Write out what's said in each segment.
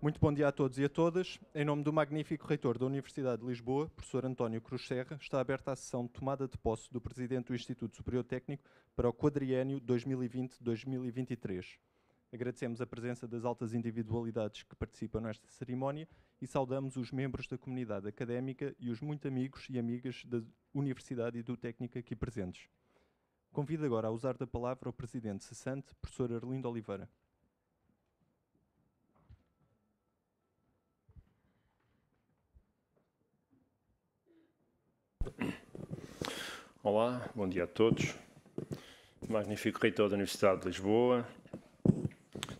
Muito bom dia a todos e a todas. Em nome do magnífico reitor da Universidade de Lisboa, professor António Cruz Serra, está aberta a sessão de tomada de posse do presidente do Instituto Superior Técnico para o quadriênio 2020-2023. Agradecemos a presença das altas individualidades que participam nesta cerimónia e saudamos os membros da comunidade académica e os muito amigos e amigas da Universidade e do Técnico aqui presentes. Convido agora a usar da palavra o presidente cessante, professor Arlindo Oliveira. Olá, bom dia a todos. Magnífico reitor da Universidade de Lisboa,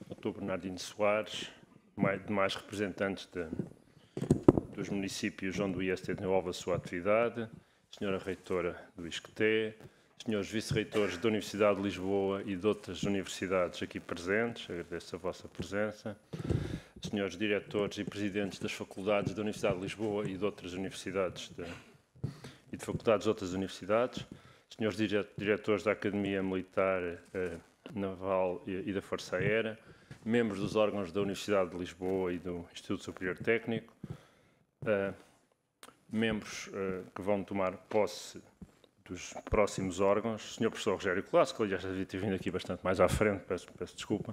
Dr. Bernardino Soares, demais representantes de, dos municípios onde o IST desenvolve a sua atividade, Senhora Reitora do ISCTE, Senhores Vice-Reitores da Universidade de Lisboa e de outras universidades aqui presentes, agradeço a vossa presença, Senhores Diretores e Presidentes das Faculdades da Universidade de Lisboa e de outras universidades de, de faculdades de outras universidades, senhores diretores da Academia Militar eh, Naval e, e, da Força Aérea, membros dos órgãos da Universidade de Lisboa e do Instituto Superior Técnico, eh, membros eh, que vão tomar posse dos próximos órgãos, Sr. Professor Rogério Colasso, que aliás devia ter vindo aqui bastante mais à frente, peço, peço desculpa,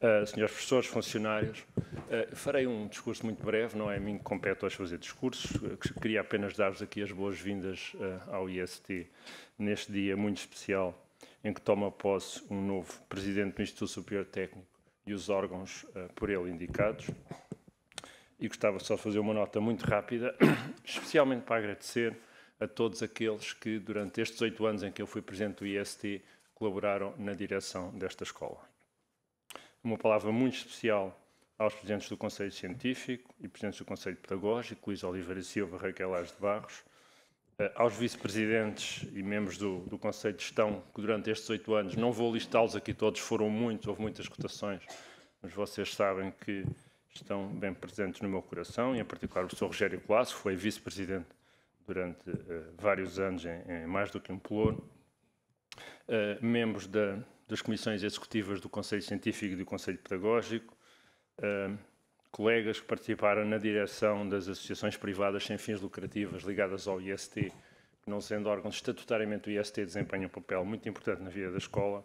uh, senhores professores, funcionários, uh, farei um discurso muito breve, não é a mim que compete hoje fazer discursos, queria apenas dar-vos aqui as boas-vindas uh, ao IST neste dia muito especial em que toma posse um novo Presidente do Instituto Superior Técnico e os órgãos por ele indicados. E gostava só de fazer uma nota muito rápida, especialmente para agradecer a todos aqueles que, durante estes oito anos em que eu fui presidente do IST, colaboraram na direção desta escola. Uma palavra muito especial aos presidentes do Conselho Científico e presidentes do Conselho Pedagógico, Luís Oliveira Silva, Raquel Ares de Barros, eh, aos vice-presidentes e membros do, do, Conselho de Gestão, que durante estes oito anos, não vou listá-los aqui todos, foram muitos, houve muitas cotações, mas vocês sabem que estão bem presentes no meu coração, e em particular o professor Rogério Colasso, que foi vice-presidente durante eh, vários anos em, em, mais do que um polono, eh, membros da, das comissões executivas do Conselho Científico e do Conselho Pedagógico, eh, colegas que participaram na direção das associações privadas sem fins lucrativas ligadas ao IST, que não sendo órgãos estatutariamente do IST desempenham um papel muito importante na vida da escola.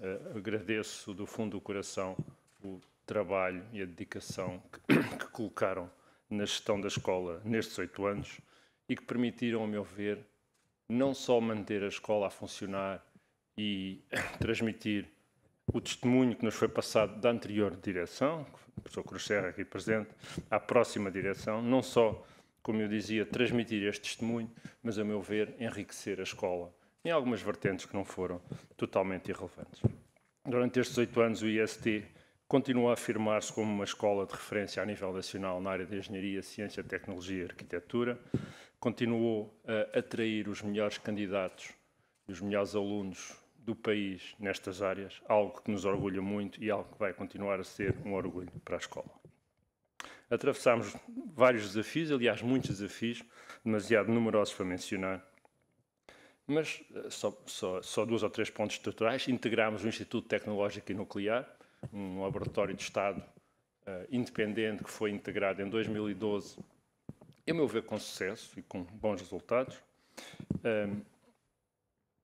Uh, agradeço do fundo do coração o trabalho e a dedicação que, que colocaram na gestão da escola nestes oito anos e que permitiram, a meu ver, não só manter a escola a funcionar e transmitir o testemunho que nos foi passado da anterior direção, o professor Cruz Serra aqui presente, à próxima direção, não só, como eu dizia, transmitir este testemunho, mas, a meu ver, enriquecer a escola em algumas vertentes que não foram totalmente irrelevantes. Durante estes oito anos, o IST continua a afirmar-se como uma escola de referência a nível nacional na área de engenharia, ciência, tecnologia e arquitetura, continuou a atrair os melhores candidatos e os melhores alunos do país nestas áreas, algo que nos orgulha muito e algo que vai continuar a ser um orgulho para a escola. Atravessámos vários desafios, aliás, muitos desafios, demasiado numerosos para mencionar, mas eh, só, só, só dois ou três pontos estruturais. Integrámos o Instituto Tecnológico e Nuclear, um laboratório de Estado uh, independente que foi integrado em 2012 a meu ver, com sucesso e com bons resultados. Um,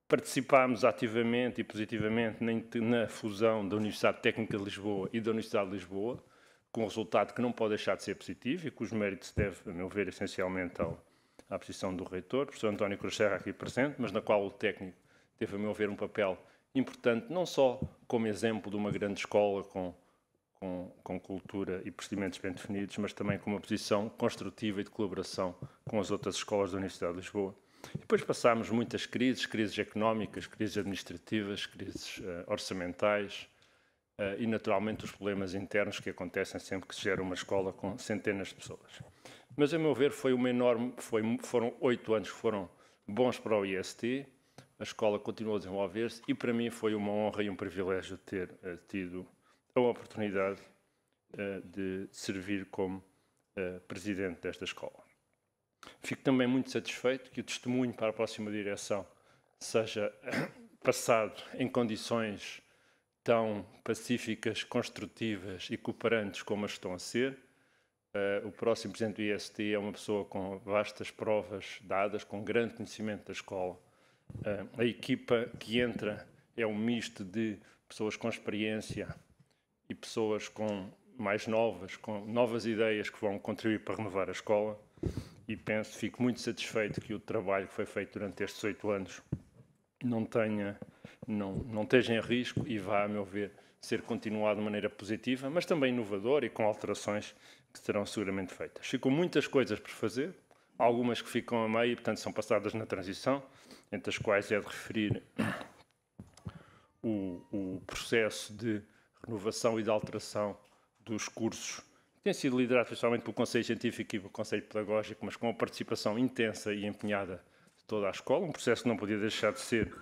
participámos ativamente e positivamente na, fusão da Universidade Técnica de Lisboa e da Universidade de Lisboa, com um resultado que não pode deixar de ser positivo e cujo mérito se deve, a meu ver, essencialmente ao, à posição do reitor, o professor António Cruz Serra aqui presente, mas na qual o técnico teve, a meu ver, um papel importante, não só como exemplo de uma grande escola com com, com, cultura e procedimentos bem definidos, mas também com uma posição construtiva e de colaboração com as outras escolas da Universidade de Lisboa. depois passámos muitas crises, crises económicas, crises administrativas, crises uh, orçamentais uh, e, naturalmente, os problemas internos que acontecem sempre que se gera uma escola com centenas de pessoas. Mas, a meu ver, foi uma enorme... Foi, foram oito anos que foram bons para o IST, a escola continuou a desenvolver-se e, para mim, foi uma honra e um privilégio ter uh, tido a oportunidade uh, de servir como uh, presidente desta escola. Fico também muito satisfeito que o testemunho para a próxima direção seja passado em condições tão pacíficas, construtivas e cooperantes como as estão a ser. Uh, o próximo presidente do IST é uma pessoa com vastas provas dadas, com grande conhecimento da escola. Uh, a equipa que entra é um misto de pessoas com experiência, e pessoas com mais novas, com novas ideias que vão contribuir para renovar a escola. E penso, fico muito satisfeito que o trabalho que foi feito durante estes oito anos não tenha, não, não esteja em risco e vá, a meu ver, ser continuado de maneira positiva, mas também inovadora e com alterações que serão seguramente feitas. Ficam muitas coisas por fazer, algumas que ficam a meio e, portanto, são passadas na transição, entre as quais é de referir o, o processo de renovação e de alteração dos cursos tem sido liderado principalmente pelo Conselho Científico e pelo Conselho Pedagógico, mas com a participação intensa e empenhada de toda a escola, um processo que não podia deixar de ser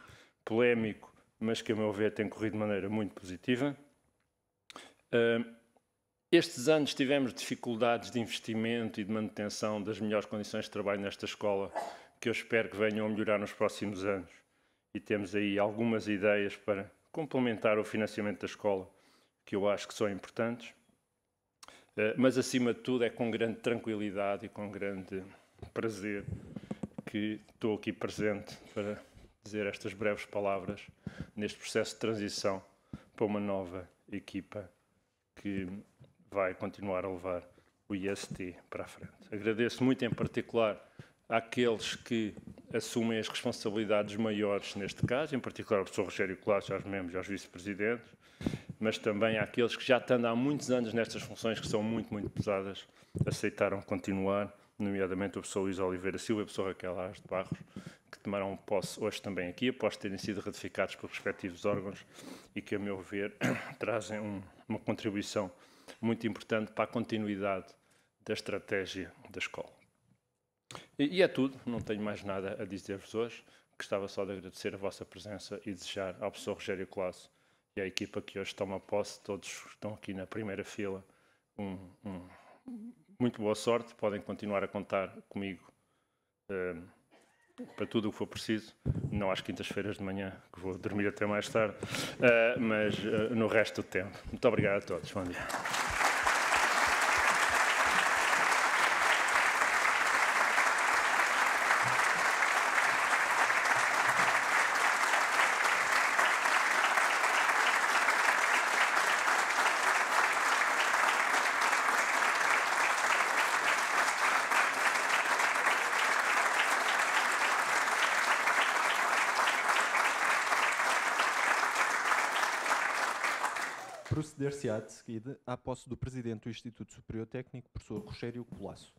polémico, mas que, a meu ver, tem corrido de maneira muito positiva. Uh, estes anos tivemos dificuldades de investimento e de manutenção das melhores condições de trabalho nesta escola, que eu espero que venham a melhorar nos próximos anos. E temos aí algumas ideias para complementar o financiamento da escola que eu acho que são importantes, eh, mas acima de tudo é com grande tranquilidade e com grande prazer que estou aqui presente para dizer estas breves palavras neste processo de transição para uma nova equipa que vai continuar a levar o IST para a frente. Agradeço muito em particular àqueles que assumem as responsabilidades maiores neste caso, em particular ao professor Rogério Colasso, aos membros e aos vice-presidentes, mas também àqueles que já estando há muitos anos nestas funções que são muito, muito pesadas, aceitaram continuar, nomeadamente o professor Luís Oliveira Silva e o professor Raquel Ars de Barros, que tomaram posse hoje também aqui, após terem sido ratificados pelos respectivos órgãos e que, a meu ver, trazem um, uma contribuição muito importante para a continuidade da estratégia da escola. E, e é tudo, não tenho mais nada a dizer-vos hoje. Gostava só de agradecer a vossa presença e desejar ao professor Rogério Colasso e a equipa que hoje toma posse, todos estão aqui na primeira fila. Um, um, muito boa sorte, podem continuar a contar comigo um, eh, para tudo o que for preciso. Não às quintas-feiras de manhã, que vou dormir até mais tarde, uh, mas uh, no resto do tempo. Muito obrigado a todos. Bom dia. proceder de seguida à posse do Presidente do Instituto Superior Técnico, professor Rogério Colasso.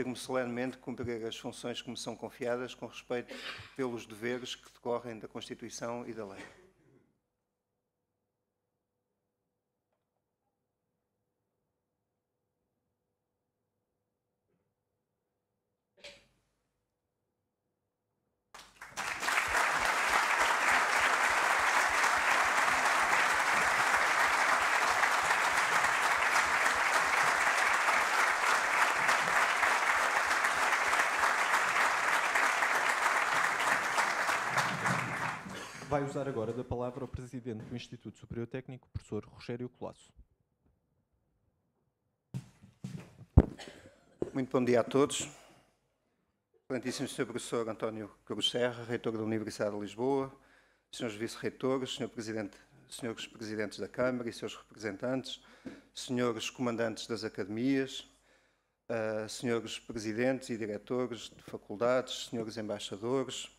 afirmo solenemente cumprir as funções que me são confiadas com respeito pelos deveres que decorrem da Constituição e da lei. vai usar agora da palavra o Presidente do Instituto Superior Técnico, professor Rogério Colasso. Muito bom dia a todos. Excelentíssimo Sr. Professor António Cruz Serra, Reitor da Universidade de Lisboa, Srs. Vice-Reitores, Sr. Presidente, Srs. Presidentes da Câmara e seus representantes, Srs. Comandantes das Academias, uh, eh, Srs. Presidentes e Diretores de Faculdades, Srs. Embaixadores,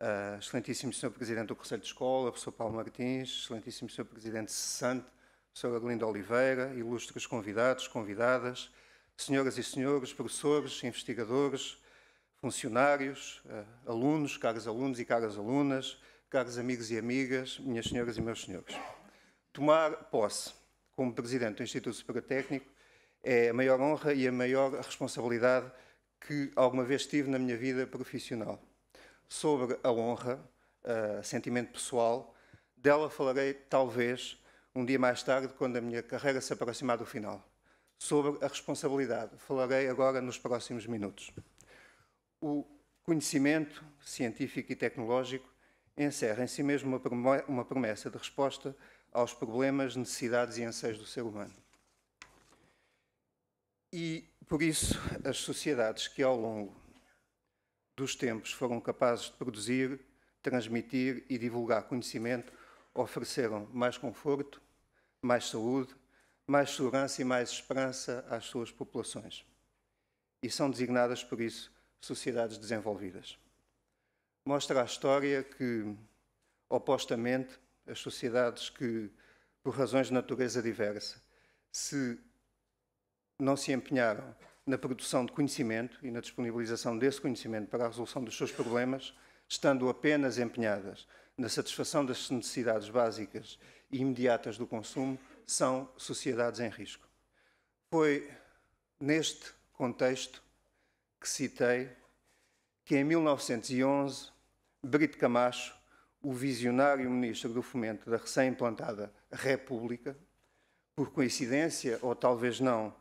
ah, excelentíssimo Sr. Presidente do Conselho de Escola, professor Paulo Martins, excelentíssimo Sr. Presidente Cessante, professora Glinda Oliveira, ilustres convidados, convidadas, senhoras e senhores, professores, investigadores, funcionários, uh, alunos, caros alunos e caras alunas, caros amigos e amigas, minhas senhoras e meus senhores. Tomar posse como Presidente do Instituto Superior Técnico é a maior honra e a maior responsabilidade que alguma vez tive na minha vida profissional sobre a honra, uh, sentimento pessoal. Dela falarei, talvez, um dia mais tarde, quando a minha carreira se aproximar do final. Sobre a responsabilidade, falarei agora nos próximos minutos. O conhecimento científico e tecnológico encerra em si mesmo uma promessa de resposta aos problemas, necessidades e anseios do ser humano. E, por isso, as sociedades que, ao longo dos tempos foram capazes de produzir, transmitir e divulgar conhecimento, ofereceram mais conforto, mais saúde, mais segurança e mais esperança às suas populações. E são designadas, por isso, sociedades desenvolvidas. Mostra a história que, opostamente, as sociedades que, por razões de natureza diversa, se não se empenharam na produção de conhecimento e na disponibilização desse conhecimento para a resolução dos seus problemas, estando apenas empenhadas na satisfação das necessidades básicas e imediatas do consumo, são sociedades em risco. Foi neste contexto que citei que em 1911, Brito Camacho, o visionário ministro do fomento da recém-implantada República, por coincidência ou talvez não,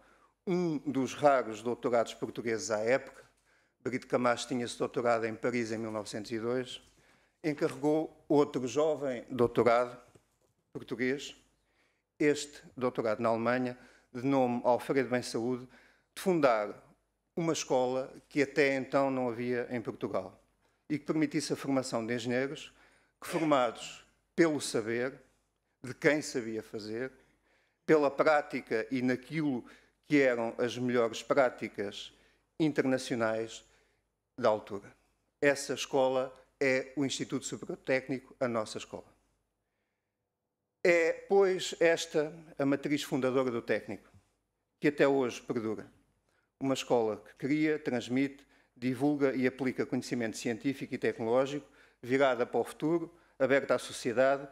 um dos raros doutorados portugueses à época, Brito Camacho tinha-se doutorado em Paris em 1902, encarregou outro jovem doutorado português, este doutorado na Alemanha, de nome Alfredo Bem Saúde, de fundar uma escola que até então não havia em Portugal e que permitisse a formação de engenheiros que, formados pelo saber, de quem sabia fazer, pela prática e naquilo que que eram as melhores práticas internacionais da altura. Essa escola é o Instituto Superior Técnico, a nossa escola. É, pois, esta a matriz fundadora do técnico, que até hoje perdura. Uma escola que cria, transmite, divulga e aplica conhecimento científico e tecnológico, virada para o futuro, aberta à sociedade,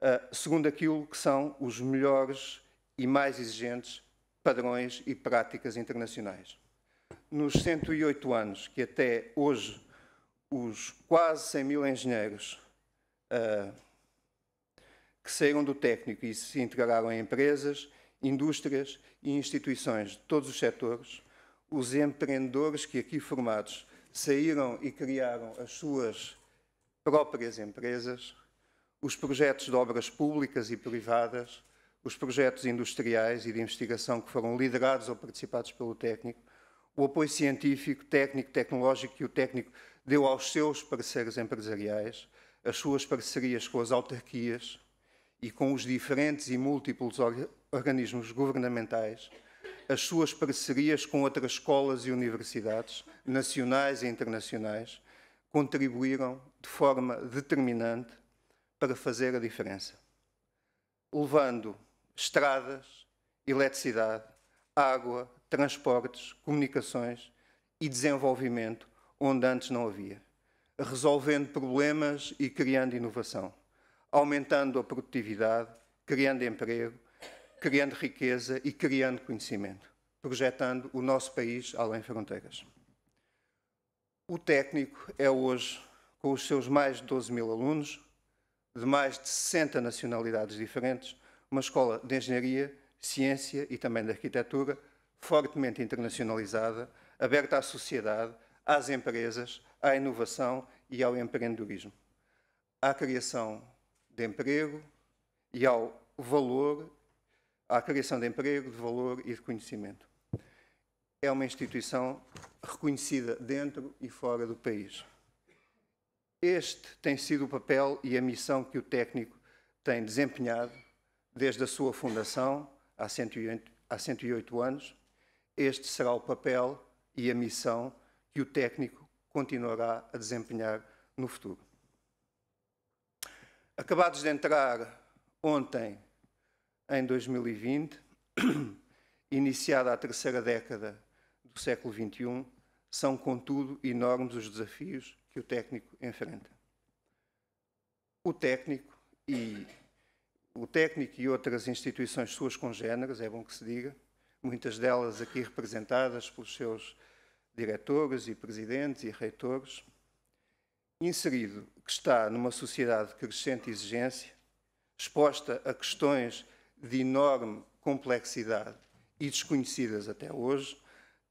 eh, segundo aquilo que são os melhores e mais exigentes padrões e práticas internacionais. Nos 108 anos que até hoje os quase 100 mil engenheiros uh, que saíram do técnico e se integraram em empresas, indústrias e instituições de todos os setores, os empreendedores que aqui formados saíram e criaram as suas próprias empresas, os projetos de obras públicas e privadas, os projetos industriais e de investigação que foram liderados ou participados pelo técnico, o apoio científico, técnico, tecnológico que o técnico deu aos seus parceiros empresariais, as suas parcerias com as autarquias e com os diferentes e múltiplos organismos governamentais, as suas parcerias com outras escolas e universidades, nacionais e internacionais, contribuíram de forma determinante para fazer a diferença, levando estradas, eletricidade, água, transportes, comunicações e desenvolvimento onde antes não havia, resolvendo problemas e criando inovação, aumentando a produtividade, criando emprego, criando riqueza e criando conhecimento, projetando o nosso país além fronteiras. O técnico é hoje, com os seus mais de 12 mil alunos, de mais de 60 nacionalidades diferentes, uma escola de engenharia, ciência e também de arquitetura fortemente internacionalizada, aberta à sociedade, às empresas, à inovação e ao empreendedorismo, à criação de emprego e ao valor, à criação de emprego, de valor e de conhecimento. É uma instituição reconhecida dentro e fora do país. Este tem sido o papel e a missão que o técnico tem desempenhado Desde a sua fundação, há 108, há 108 anos, este será o papel e a missão que o técnico continuará a desempenhar no futuro. Acabados de entrar ontem, em 2020, iniciada a terceira década do século XXI, são, contudo, enormes os desafios que o técnico enfrenta. O técnico e o técnico e outras instituições suas congêneres, é bom que se diga, muitas delas aqui representadas pelos seus diretores e presidentes e reitores, inserido que está numa sociedade de crescente exigência, exposta a questões de enorme complexidade e desconhecidas até hoje,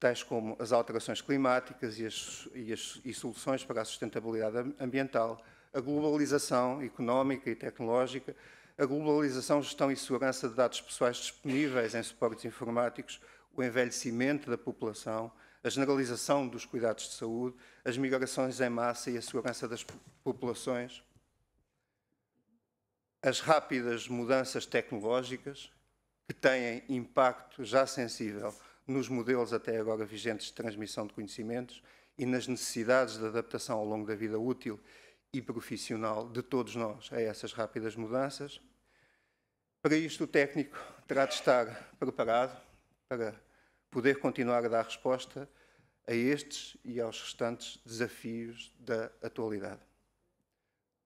tais como as alterações climáticas e, as, e, as, e soluções para a sustentabilidade ambiental, a globalização económica e tecnológica, a globalização, gestão e segurança de dados pessoais disponíveis em suportes informáticos, o envelhecimento da população, a generalização dos cuidados de saúde, as migrações em massa e a segurança das populações, as rápidas mudanças tecnológicas que têm impacto já sensível nos modelos até agora vigentes de transmissão de conhecimentos e nas necessidades de adaptação ao longo da vida útil e profissional de todos nós a essas rápidas mudanças para isto, o técnico terá de estar preparado para poder continuar a dar resposta a estes e aos restantes desafios da atualidade.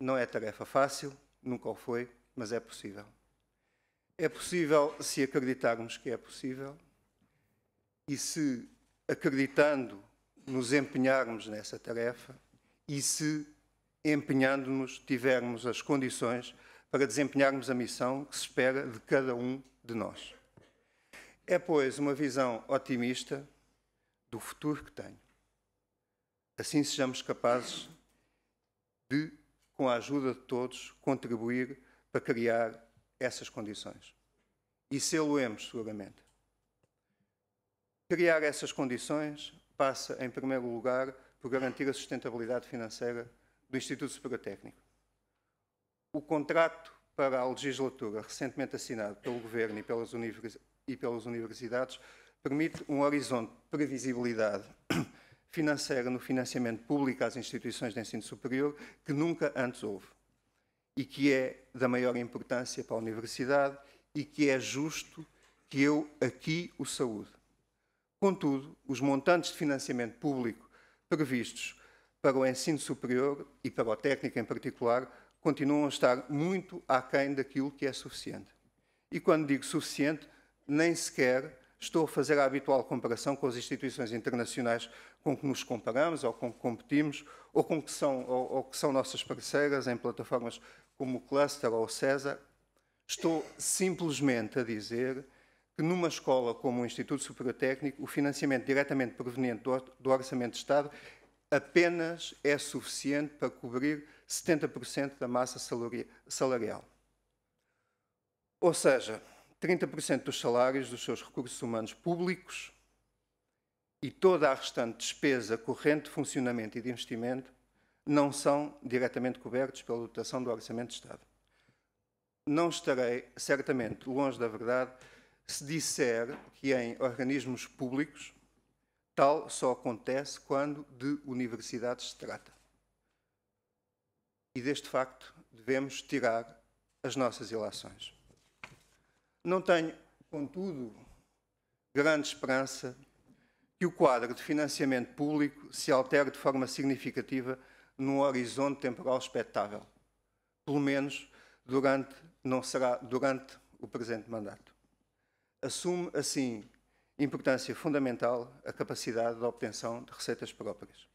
Não é tarefa fácil, nunca o foi, mas é possível. É possível se acreditarmos que é possível e se, acreditando, nos empenharmos nessa tarefa e se, empenhando-nos, tivermos as condições para desempenharmos a missão que se espera de cada um de nós. É, pois, uma visão otimista do futuro que tenho. Assim sejamos capazes de, com a ajuda de todos, contribuir para criar essas condições. E sê-lo-emos, seguramente. Criar essas condições passa, em primeiro lugar, por garantir a sustentabilidade financeira do Instituto Superior Técnico o contrato para a legislatura, recentemente assinado pelo Governo e pelas, univers e pelas universidades, permite um horizonte de previsibilidade financeira no financiamento público às instituições de ensino superior que nunca antes houve e que é da maior importância para a universidade e que é justo que eu aqui o saúde. Contudo, os montantes de financiamento público previstos para o ensino superior e para o técnico em particular continuam a estar muito aquém daquilo que é suficiente. E quando digo suficiente, nem sequer estou a fazer a habitual comparação com as instituições internacionais com que nos comparamos, ou com que competimos, ou com que são, ou, ou que são nossas parceiras em plataformas como o Cluster ou o César. Estou simplesmente a dizer que numa escola como o Instituto Superior Técnico, o financiamento diretamente proveniente do Orçamento de Estado apenas é suficiente para cobrir 70% da massa salarial. Ou seja, 30% dos salários dos seus recursos humanos públicos e toda a restante despesa corrente de funcionamento e de investimento não são diretamente cobertos pela dotação do Orçamento de Estado. Não estarei, certamente, longe da verdade se disser que em organismos públicos tal só acontece quando de universidades se trata e deste facto devemos tirar as nossas ilações. Não tenho, contudo, grande esperança que o quadro de financiamento público se altere de forma significativa num horizonte temporal expectável, pelo menos durante, não será durante o presente mandato. Assume, assim, importância fundamental a capacidade de obtenção de receitas próprias.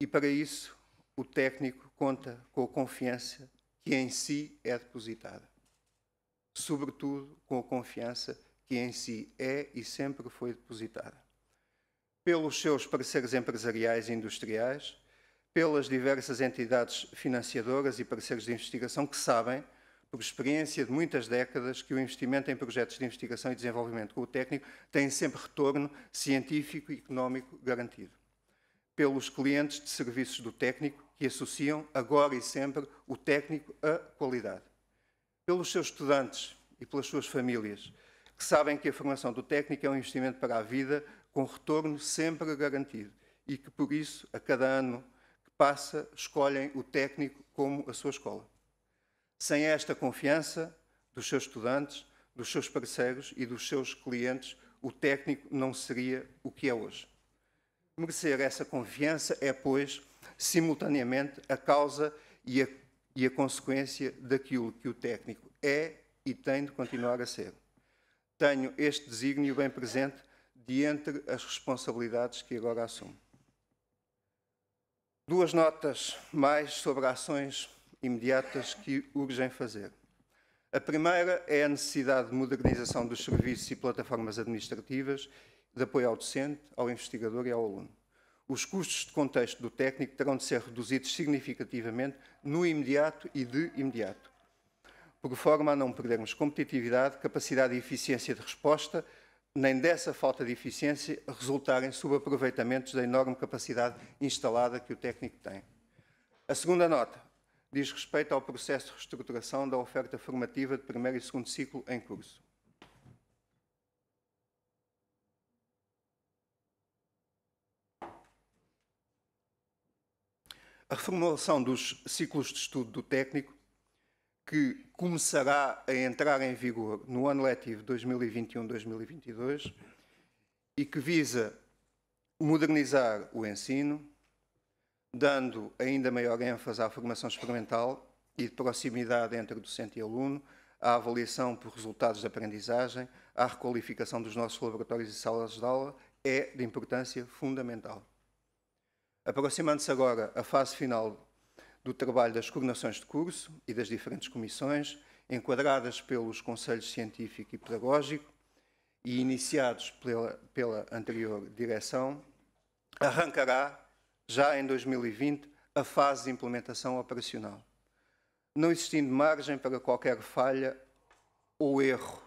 E para isso o técnico conta com a confiança que em si é depositada, sobretudo com a confiança que em si é e sempre foi depositada. Pelos seus parceiros empresariais e industriais, pelas diversas entidades financiadoras e parceiros de investigação que sabem, por experiência de muitas décadas, que o investimento em projetos de investigação e desenvolvimento com o técnico tem sempre retorno científico e económico garantido. Pelos clientes de serviços do técnico, que associam agora e sempre o técnico à qualidade. Pelos seus estudantes e pelas suas famílias, que sabem que a formação do técnico é um investimento para a vida com retorno sempre garantido e que, por isso, a cada ano que passa, escolhem o técnico como a sua escola. Sem esta confiança dos seus estudantes, dos seus parceiros e dos seus clientes, o técnico não seria o que é hoje. Merecer essa confiança é, pois, simultaneamente a causa e a, e a consequência daquilo que o técnico é e tem de continuar a ser. Tenho este desígnio bem presente diante as responsabilidades que agora assumo. Duas notas mais sobre ações imediatas que urgem fazer. A primeira é a necessidade de modernização dos serviços e plataformas administrativas, de apoio ao docente, ao investigador e ao aluno. Os custos de contexto do técnico terão de ser reduzidos significativamente no imediato e de imediato, por forma a não perdermos competitividade, capacidade e eficiência de resposta, nem dessa falta de eficiência resultarem subaproveitamentos da enorme capacidade instalada que o técnico tem. A segunda nota diz respeito ao processo de reestruturação da oferta formativa de primeiro e segundo ciclo em curso. a reformulação dos ciclos de estudo do técnico, que começará a entrar em vigor no ano letivo 2021-2022 e que visa modernizar o ensino, dando ainda maior ênfase à formação experimental e de proximidade entre docente e aluno, à avaliação por resultados de aprendizagem, à requalificação dos nossos laboratórios e salas de aula, é de importância fundamental. Aproximando-se agora a fase final do trabalho das coordenações de curso e das diferentes comissões, enquadradas pelos Conselhos Científico e Pedagógico e iniciados pela, pela anterior direção, arrancará, já em 2020, a fase de implementação operacional, não existindo margem para qualquer falha ou erro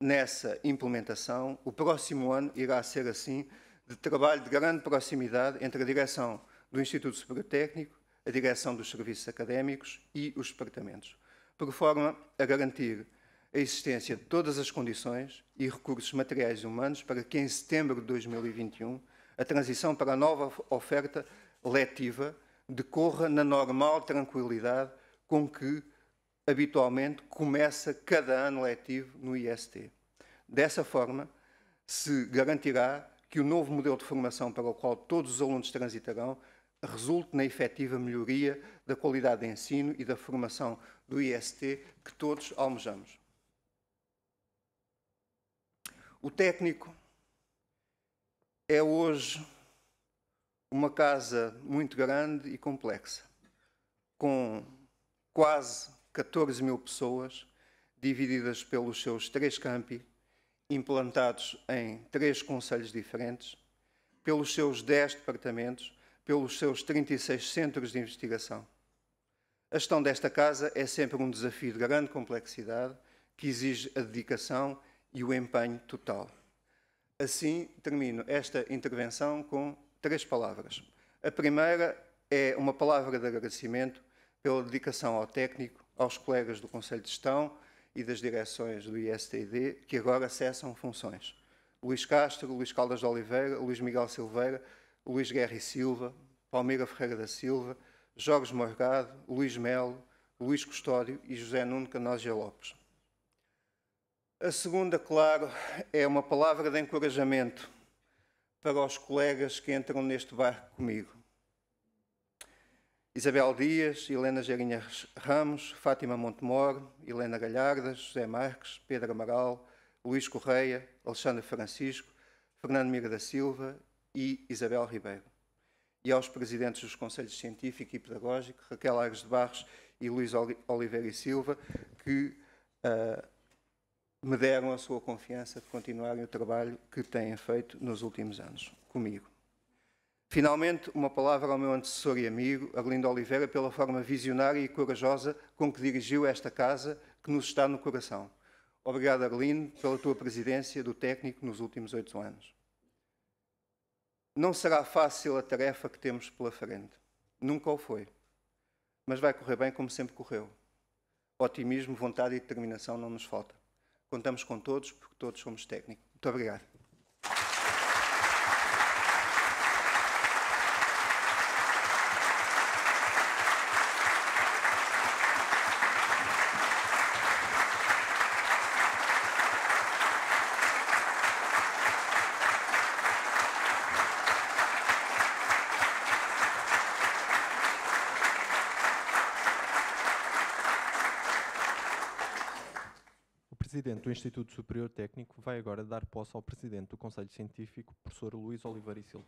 nessa implementação. O próximo ano irá ser assim de trabalho de grande proximidade entre a direção do Instituto Superior Técnico, a direção dos serviços académicos e os departamentos, por forma a garantir a existência de todas as condições e recursos materiais e humanos para que, em setembro de 2021, a transição para a nova oferta letiva decorra na normal tranquilidade com que habitualmente começa cada ano letivo no IST. Dessa forma, se garantirá que o novo modelo de formação para o qual todos os alunos transitarão resulte na efetiva melhoria da qualidade de ensino e da formação do IST que todos almejamos. O técnico é hoje uma casa muito grande e complexa, com quase 14 mil pessoas divididas pelos seus três campi, implantados em três conselhos diferentes, pelos seus 10 departamentos, pelos seus 36 centros de investigação. A gestão desta casa é sempre um desafio de grande complexidade que exige a dedicação e o empenho total. Assim, termino esta intervenção com três palavras. A primeira é uma palavra de agradecimento pela dedicação ao técnico, aos colegas do Conselho de Gestão, e das direções do ISTD, que agora cessam funções. Luís Castro, Luís Caldas de Oliveira, Luís Miguel Silveira, Luís Guerra e Silva, Palmeira Ferreira da Silva, Jorge Morgado, Luís Melo, Luís Custódio e José Nuno Canosia Lopes. A segunda, claro, é uma palavra de encorajamento para os colegas que entram neste barco comigo. Isabel Dias, Helena Gerinhas Ramos, Fátima Montemor, Helena Galhardas, José Marques, Pedro Amaral, Luís Correia, Alexandre Francisco, Fernando Mira da Silva e Isabel Ribeiro. E aos presidentes dos Conselhos Científico e Pedagógico, Raquel Aires de Barros e Luís Oliveira e Silva, que uh, me deram a sua confiança de continuarem o trabalho que têm feito nos últimos anos comigo. Finalmente, uma palavra ao meu antecessor e amigo, Arlindo Oliveira, pela forma visionária e corajosa com que dirigiu esta casa que nos está no coração. Obrigado, Arlindo, pela tua presidência do técnico nos últimos oito anos. Não será fácil a tarefa que temos pela frente. Nunca o foi. Mas vai correr bem como sempre correu. Otimismo, vontade e determinação não nos falta. Contamos com todos, porque todos somos técnicos. Muito obrigado. presidente do Instituto Superior Técnico vai agora dar posse ao presidente do Conselho Científico, professor Luís Oliveira e Silva.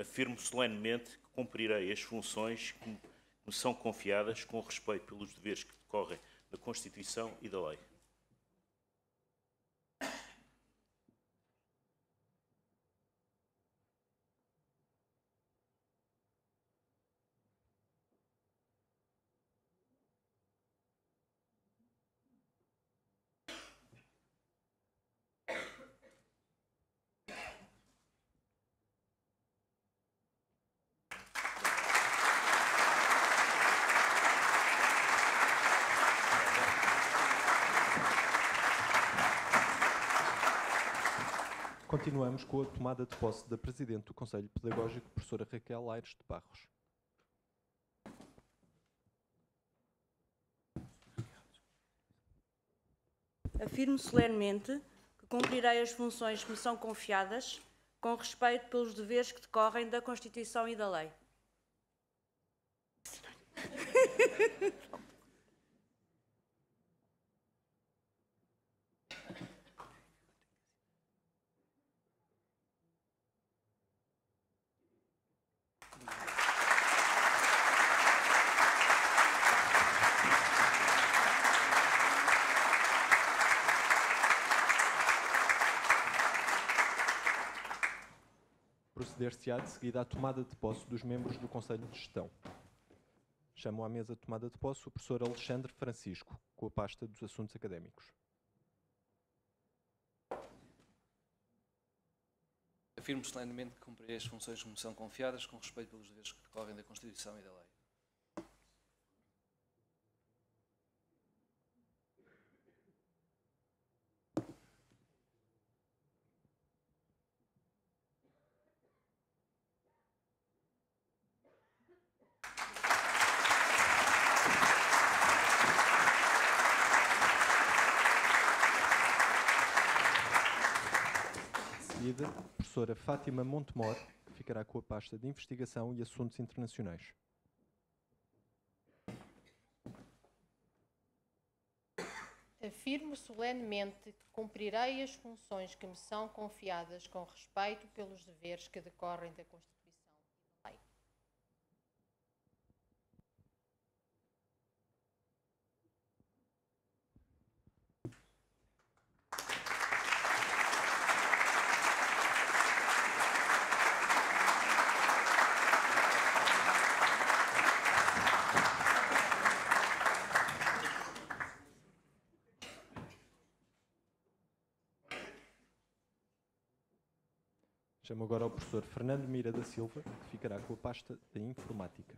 Afirmo solenemente que cumprirei as funções que me são confiadas com respeito pelos deveres que decorrem da Constituição e da lei. Continuamos com a tomada de posse da Presidente do Conselho Pedagógico, professora Raquel Aires de Barros. Afirmo solenemente que cumprirei as funções que me são confiadas com respeito pelos deveres que decorrem da Constituição e da lei. anunciado de seguida a tomada de posse dos membros do Conselho de Gestão. Chamo à mesa de tomada de posse o professor Alexandre Francisco, com a pasta dos assuntos académicos. Afirmo solenemente que cumprirei as funções que me são confiadas com respeito pelos deveres que decorrem da Constituição e da lei. a professora Fátima Montemor que ficará com a pasta de Investigação e Assuntos Internacionais. Afirmo solenemente que cumprirei as funções que me são confiadas com respeito pelos deveres que decorrem da Constituição Chamo agora o professor Fernando Mira da Silva, que ficará com a pasta da Informática.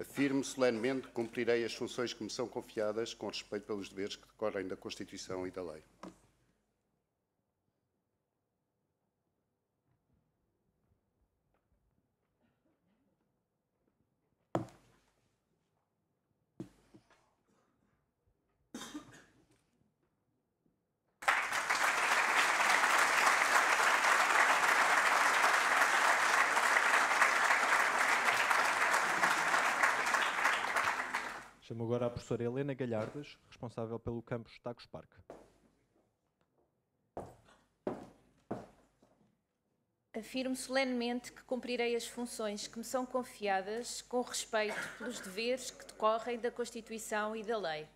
Afirmo solenemente que cumprirei as funções que me são confiadas com respeito pelos deveres que decorrem da Constituição e da lei. agora à professora Helena Galhardas, responsável pelo campus Tacos Parque. Afirmo solenemente que cumprirei as funções que me são confiadas com respeito pelos deveres que decorrem da Constituição e da lei.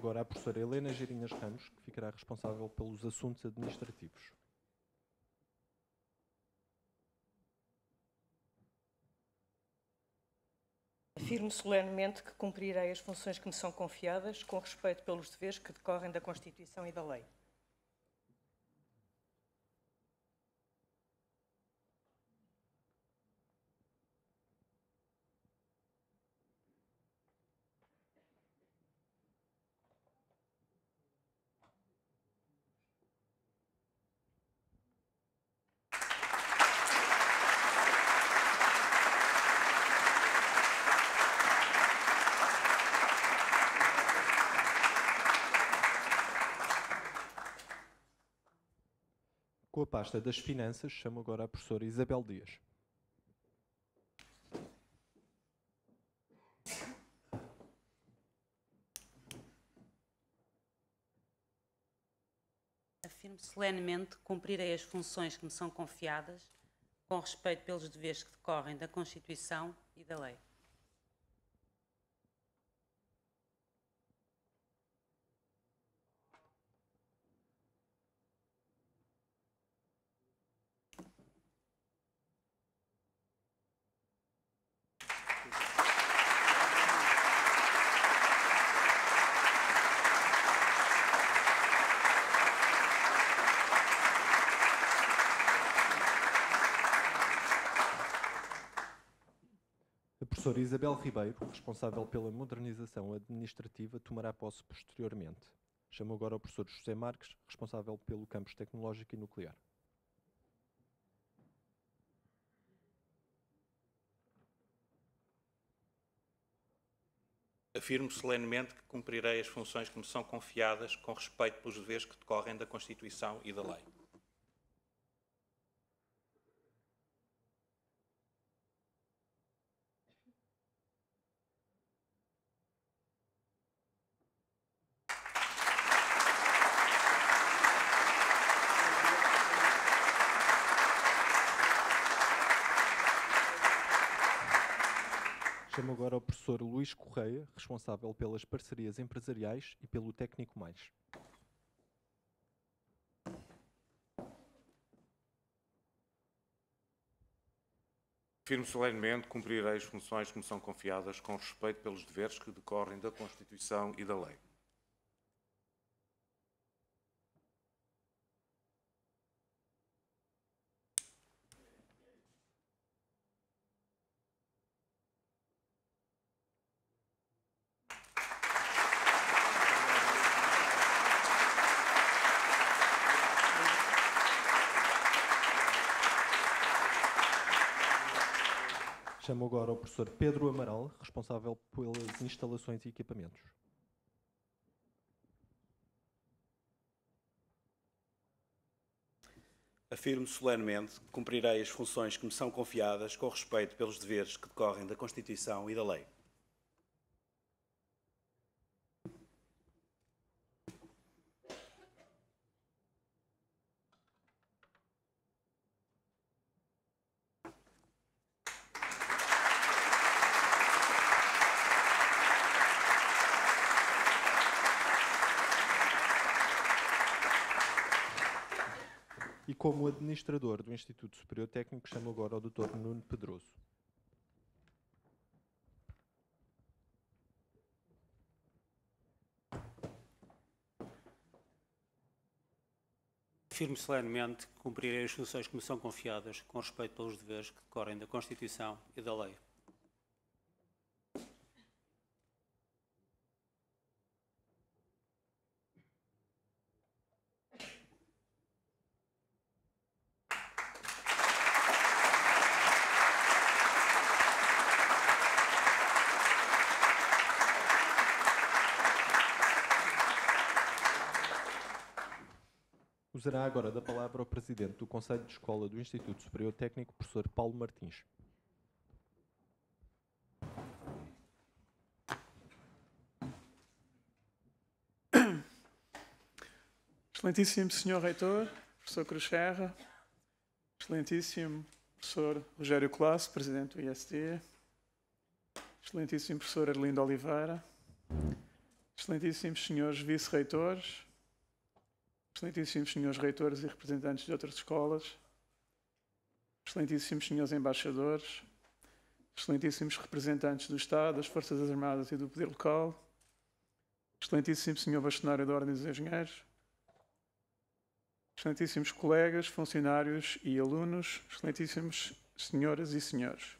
agora à professora Helena Girinhas Ramos, que ficará responsável pelos assuntos administrativos. Afirmo solenemente que cumprirei as funções que me são confiadas com respeito pelos deveres que decorrem da Constituição e da lei. Com a pasta das finanças, chamo agora a professora Isabel Dias. Afirmo solenemente cumprirei as funções que me são confiadas com respeito pelos deveres que decorrem da Constituição e da lei. Isabel Ribeiro, responsável pela modernização administrativa, tomará posse posteriormente. Chamo agora o professor José Marques, responsável pelo campus tecnológico e nuclear. Afirmo solenemente que cumprirei as funções que me são confiadas com respeito pelos deveres que decorrem da Constituição e da lei. professor Luís Correia, responsável pelas parcerias empresariais e pelo técnico mais. Firmo solenemente cumprirei as funções que me são confiadas com respeito pelos deveres que decorrem da Constituição e da lei. Chamo agora o professor Pedro Amaral, responsável pelas instalações e equipamentos. Afirmo solenemente que cumprirei as funções que me são confiadas com respeito pelos deveres que decorrem da Constituição e da lei. administrador do Instituto Superior Técnico chamo agora o Dr. Nuno Pedroso. Afirmo solenemente que cumprirei as funções que me são confiadas com respeito pelos deveres que decorrem da Constituição e da lei. Usará agora da palavra o Presidente do Conselho de Escola do Instituto Superior Técnico, professor Paulo Martins. Excelentíssimo Senhor Reitor, professor Cruz excelentíssimo professor Rogério Colasso, presidente do IST, excelentíssimo professor Arlindo Oliveira, excelentíssimos senhores vice-reitores, Excelentíssimos senhores reitores e representantes de outras escolas, excelentíssimos senhores embaixadores, excelentíssimos representantes do Estado, das Forças Armadas e do Poder Local, excelentíssimo senhor bastonário da Ordem dos Engenheiros, excelentíssimos colegas, funcionários e alunos, excelentíssimos senhoras e senhores.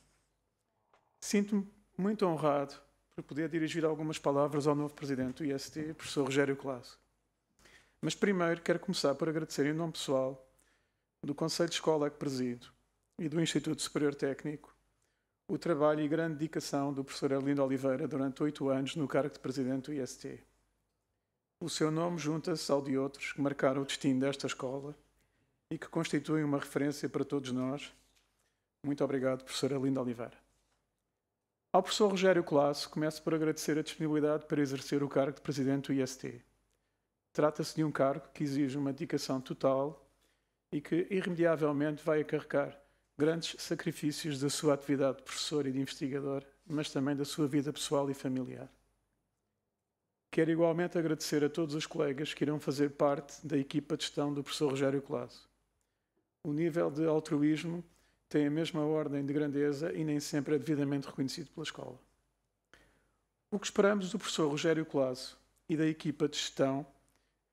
Sinto-me muito honrado por poder dirigir algumas palavras ao novo presidente do IST, professor Rogério Clássico. Mas primeiro quero começar por agradecer em nome pessoal do Conselho de Escola que presido e do Instituto Superior Técnico o trabalho e grande dedicação do professor Arlindo Oliveira durante oito anos no cargo de presidente do IST. O seu nome junta-se ao de outros que marcaram o destino desta escola e que constituem uma referência para todos nós. Muito obrigado, professor Arlindo Oliveira. Ao professor Rogério Colasso, começo por agradecer a disponibilidade para exercer o cargo de presidente do IST Trata-se de um cargo que exige uma dedicação total e que, irremediavelmente, vai acarregar grandes sacrifícios da sua atividade de professor e de investigador, mas também da sua vida pessoal e familiar. Quero igualmente agradecer a todos os colegas que irão fazer parte da equipa de gestão do professor Rogério Colasso. O nível de altruísmo tem a mesma ordem de grandeza e nem sempre é devidamente reconhecido pela escola. O que esperamos do professor Rogério Colasso e da equipa de gestão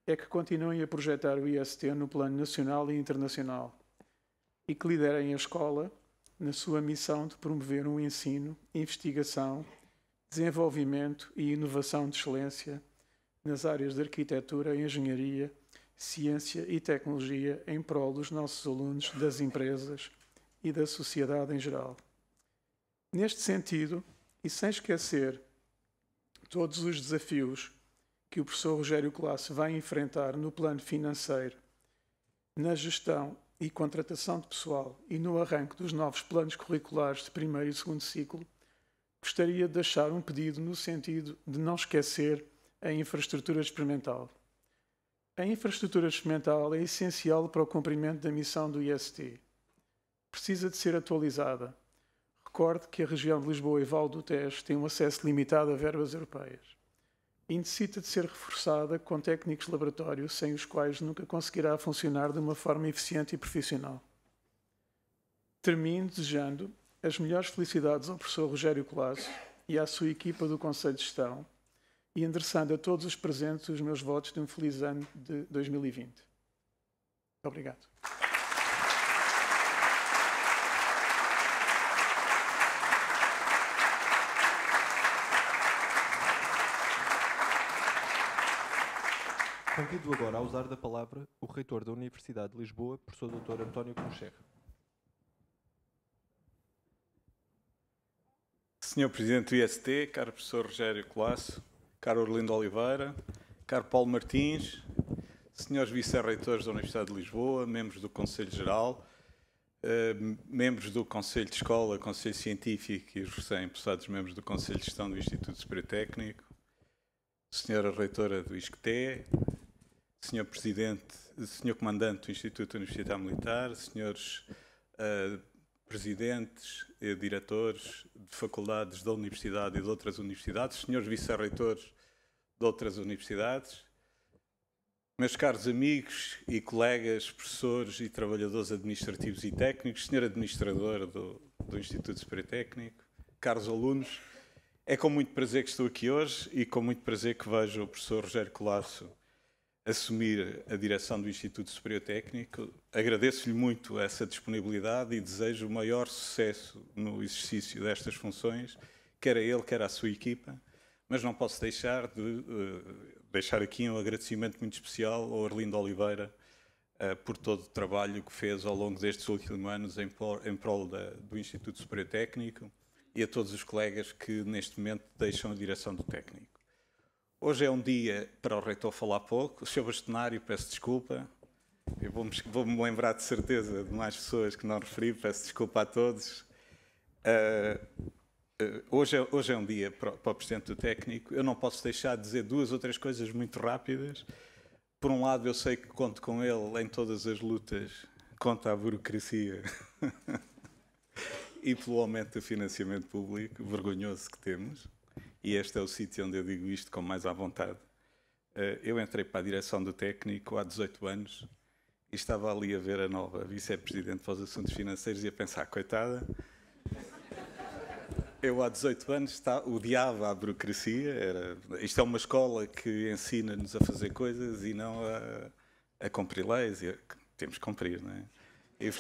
é que continuem a projetar o IST no plano nacional e internacional e que liderem a escola na sua missão de promover um ensino, investigação, desenvolvimento e inovação de excelência nas áreas de arquitetura, engenharia, ciência e tecnologia em prol dos nossos alunos, das empresas e da sociedade em geral. Neste sentido, e sem esquecer todos os desafios que o professor Rogério Classe vai enfrentar no plano financeiro, na gestão e contratação de pessoal e no arranque dos novos planos curriculares de primeiro e segundo ciclo, gostaria de deixar um pedido no sentido de não esquecer a infraestrutura experimental. A infraestrutura experimental é essencial para o cumprimento da missão do IST. Precisa de ser atualizada. Recorde que a região de Lisboa e Val do Tejo tem um acesso limitado a verbas europeias e necessita de ser reforçada com técnicos de laboratório sem os quais nunca conseguirá funcionar de uma forma eficiente e profissional. Termino desejando as melhores felicidades ao professor Rogério Colasso e à sua equipa do Conselho de Gestão e endereçando a todos os presentes os meus votos de um feliz ano de 2020. Obrigado. Convido agora a usar da palavra o reitor da Universidade de Lisboa, professor Dr. António Concherra. Senhor Presidente do IST, caro professor Rogério Colasso, caro Orlindo Oliveira, caro Paulo Martins, senhores vice-reitores da Universidade de Lisboa, membros do Conselho Geral, eh, membros do Conselho de Escola, Conselho Científico e os recém-impulsados membros do Conselho de Gestão do Instituto Superior Técnico, senhora reitora do ISCTE, Senhor Presidente, Senhor Comandante do Instituto Universitário Militar, senhores uh, presidentes e diretores de faculdades da Universidade e de outras universidades, senhores vice-reitores de outras universidades, meus caros amigos e colegas, professores e trabalhadores administrativos e técnicos, Sr. administrador do, do Instituto Superior Técnico, caros alunos, é com muito prazer que estou aqui hoje e com muito prazer que vejo o professor Rogério Colasso assumir a direção do Instituto Superior Técnico. Agradeço-lhe muito essa disponibilidade e desejo o maior sucesso no exercício destas funções, quer a ele, quer à sua equipa. Mas não posso deixar de uh, deixar aqui um agradecimento muito especial ao Arlindo Oliveira uh, por todo o trabalho que fez ao longo destes últimos anos em, por, em prol da, do Instituto Superior Técnico e a todos os colegas que neste momento deixam a direção do técnico. Hoje é um dia para o reitor falar pouco. O Sr. Bastonário, peço desculpa. Eu vou-me vou lembrar de certeza de mais pessoas que não referi. Peço desculpa a todos. Uh, uh, hoje, é, hoje, é, um dia para, para, o Presidente do Técnico. Eu não posso deixar de dizer duas ou três coisas muito rápidas. Por um lado, eu sei que conto com ele em todas as lutas contra a burocracia e pelo aumento do financiamento público, vergonhoso que temos e este é o sítio onde eu digo isto com mais à vontade. Eh, eu entrei para a direção do técnico há 18 anos e estava ali a ver a nova vice-presidente para os assuntos financeiros e a pensar, coitada, eu há 18 anos está, odiava a burocracia, era, isto é uma escola que ensina-nos a fazer coisas e não a, a cumprir leis, e, temos que cumprir, não é? E,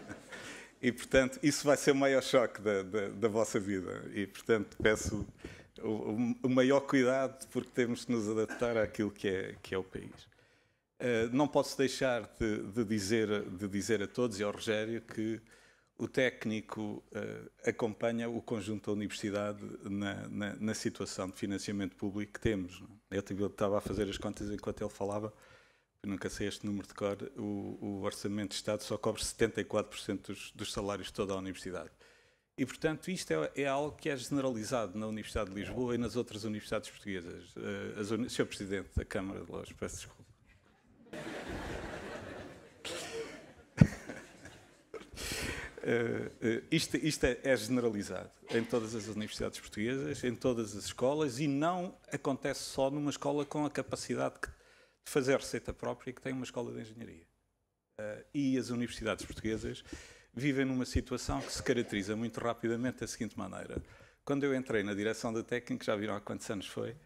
e portanto, isso vai ser o maior choque da, da, da vossa vida. E portanto, peço o, o, maior cuidado, porque temos que nos adaptar àquilo que é, que é o país. Uh, não posso deixar de, de, dizer, de dizer a todos e ao Rogério que o técnico uh, acompanha o conjunto da universidade na, na, na, situação de financiamento público que temos. É? Eu estava a fazer as contas enquanto ele falava, nunca sei este número de cor, o, o Orçamento de Estado só cobre 74% dos, dos salários de toda a universidade. E, portanto, isto é, é, algo que é generalizado na Universidade de Lisboa e nas outras universidades portuguesas. Uh, as uni Sr. Presidente da Câmara de Lojas, peço desculpa. Uh, isto, isto é, é, generalizado em todas as universidades portuguesas, em todas as escolas e não acontece só numa escola com a capacidade que, de fazer receita própria que tem uma escola de engenharia. Uh, e as universidades portuguesas vivem numa situação que se caracteriza muito rapidamente da seguinte maneira. Quando eu entrei na direção da técnica, já viram há quantos anos foi,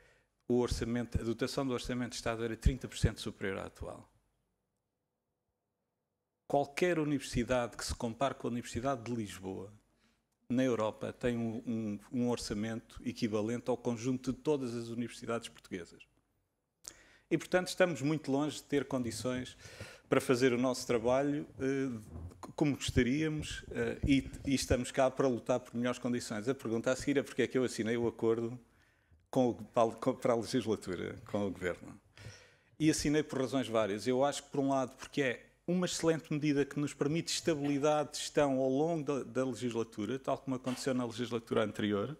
o orçamento, a dotação do orçamento de Estado era 30% superior à atual. Qualquer universidade que se compare com a Universidade de Lisboa, na Europa, tem um, um, um orçamento equivalente ao conjunto de todas as universidades portuguesas. E, portanto, estamos muito longe de ter condições para fazer o nosso trabalho eh, como gostaríamos eh, e, estamos cá para lutar por melhores condições. A pergunta a seguir é porque é que eu assinei o acordo com o, para a legislatura, com o governo. E assinei por razões várias. Eu acho que, por um lado, porque é uma excelente medida que nos permite estabilidade de gestão ao longo da, da legislatura, tal como aconteceu na legislatura anterior,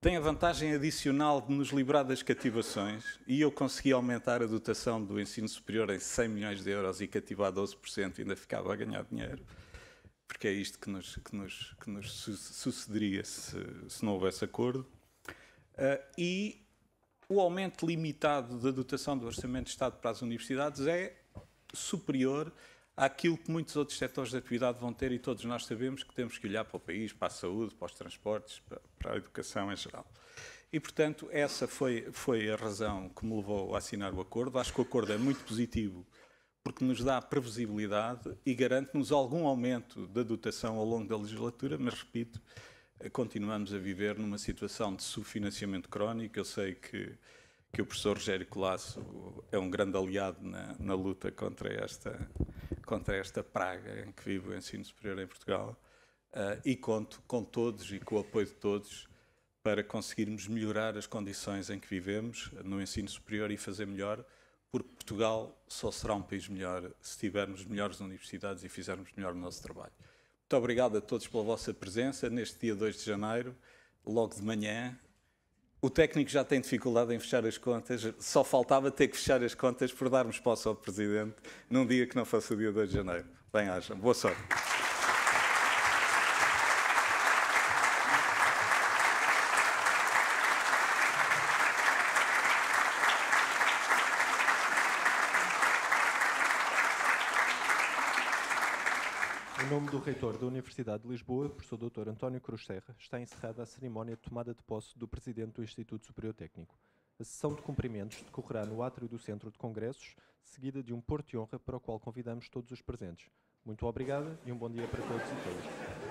tem a vantagem adicional de nos livrar das cativações e eu consegui aumentar a dotação do ensino superior em 100 milhões de euros e cativar 12% e ainda ficava a ganhar dinheiro. Porque é isto que nos, que nos, que nos su sucederia se, se, não houvesse acordo. Uh, e o aumento limitado da dotação do Orçamento de Estado para as universidades é superior àquilo que muitos outros setores de atividade vão ter e todos nós sabemos que temos que olhar para o país, para a saúde, para os transportes, para, a educação em geral. E, portanto, essa foi, foi a razão que me levou a assinar o acordo. Acho que o acordo é muito positivo porque nos dá previsibilidade e garante-nos algum aumento da dotação ao longo da legislatura, mas, repito, continuamos a viver numa situação de subfinanciamento crónico. Eu sei que que o professor Rogério Colasso é um grande aliado na, na, luta contra esta, contra esta praga em que vive o ensino superior em Portugal. Uh, e conto com todos e com o apoio de todos para conseguirmos melhorar as condições em que vivemos no ensino superior e fazer melhor, porque Portugal só será um país melhor se tivermos melhores universidades e fizermos melhor o nosso trabalho. Muito obrigado a todos pela vossa presença neste dia 2 de janeiro, logo de manhã, o técnico já tem dificuldade em fechar as contas, só faltava ter que fechar as contas por darmos posse ao Presidente num dia que não fosse o dia 2 de janeiro. Bem, haja. Boa sorte. reitor da Universidade de Lisboa, professor Dr. António Cruz Serra, está encerrada a cerimónia de tomada de posse do presidente do Instituto Superior Técnico. A sessão de cumprimentos decorrerá no átrio do Centro de Congressos, seguida de um porto de honra para o qual convidamos todos os presentes. Muito obrigada e um bom dia para todos e todas.